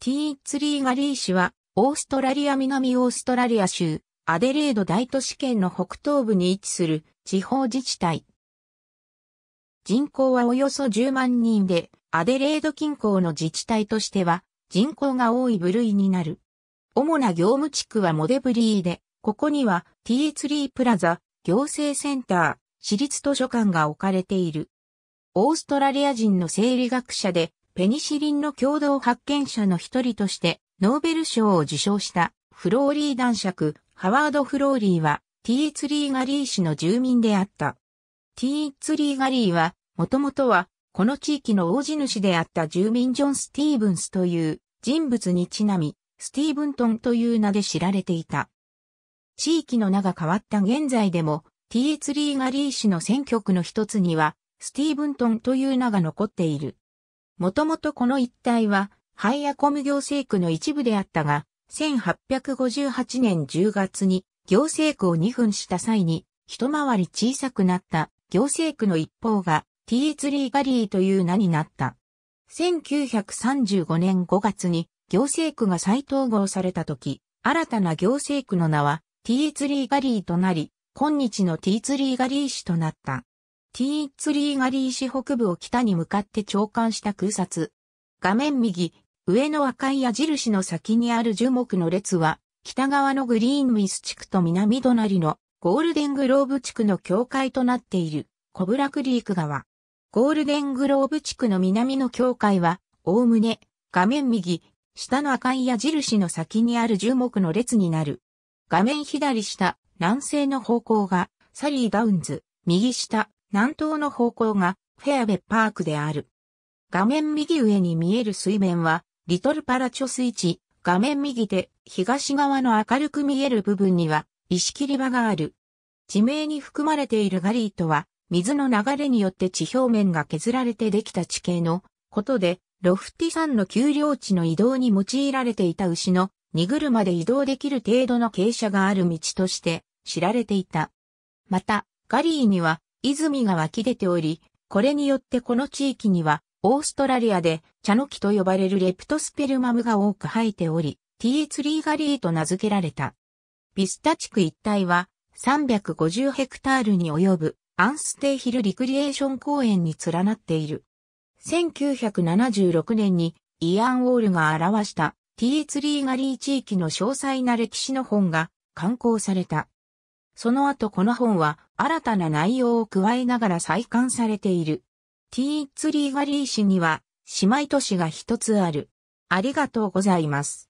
ティーツリーガリー市は、オーストラリア南オーストラリア州、アデレード大都市圏の北東部に位置する地方自治体。人口はおよそ10万人で、アデレード近郊の自治体としては、人口が多い部類になる。主な業務地区はモデブリーで、ここには T3 プラザ、行政センター、私立図書館が置かれている。オーストラリア人の生理学者でペニシリンの共同発見者の一人としてノーベル賞を受賞したフローリー男爵ハワード・フローリーはティーツリーガリー氏の住民であった。ティーツリーガリーはもともとはこの地域の大地主であった住民ジョン・スティーブンスという人物にちなみスティーブントンという名で知られていた。地域の名が変わった現在でも、ティーツリーガリー氏の選挙区の一つには、スティーブントンという名が残っている。もともとこの一帯は、ハイヤコム行政区の一部であったが、1858年10月に行政区を2分した際に、一回り小さくなった行政区の一方が、ティーツリーガリーという名になった。1935年5月に行政区が再統合された時、新たな行政区の名はティーツリーガリーとなり、今日のティーツリーガリー市となった。ティーツリーガリー市北部を北に向かって長官した空撮。画面右、上の赤い矢印の先にある樹木の列は、北側のグリーンミス地区と南隣のゴールデングローブ地区の境界となっているコブラクリーク川。ゴールデングローブ地区の南の境界は、おおむね、画面右、下の赤い矢印の先にある樹木の列になる。画面左下、南西の方向が、サリーダウンズ、右下、南東の方向がフェアベッパークである。画面右上に見える水面は、リトルパラチョス位画面右で東側の明るく見える部分には、石切り場がある。地名に含まれているガリーとは、水の流れによって地表面が削られてできた地形のことで、ロフティ山の丘陵地の移動に用いられていた牛の荷車で移動できる程度の傾斜がある道として知られていた。また、ガリーには泉が湧き出ており、これによってこの地域には、オーストラリアで茶の木と呼ばれるレプトスペルマムが多く生えており、t ツリーガリーと名付けられた。ビスタ地区一帯は350ヘクタールに及ぶアンステイヒルリクリエーション公園に連なっている。1976年にイアン・ウォールが表した t ツリーガリー地域の詳細な歴史の本が刊行された。その後この本は新たな内容を加えながら再刊されている。ティーツリーガリー氏には姉妹都市が一つある。ありがとうございます。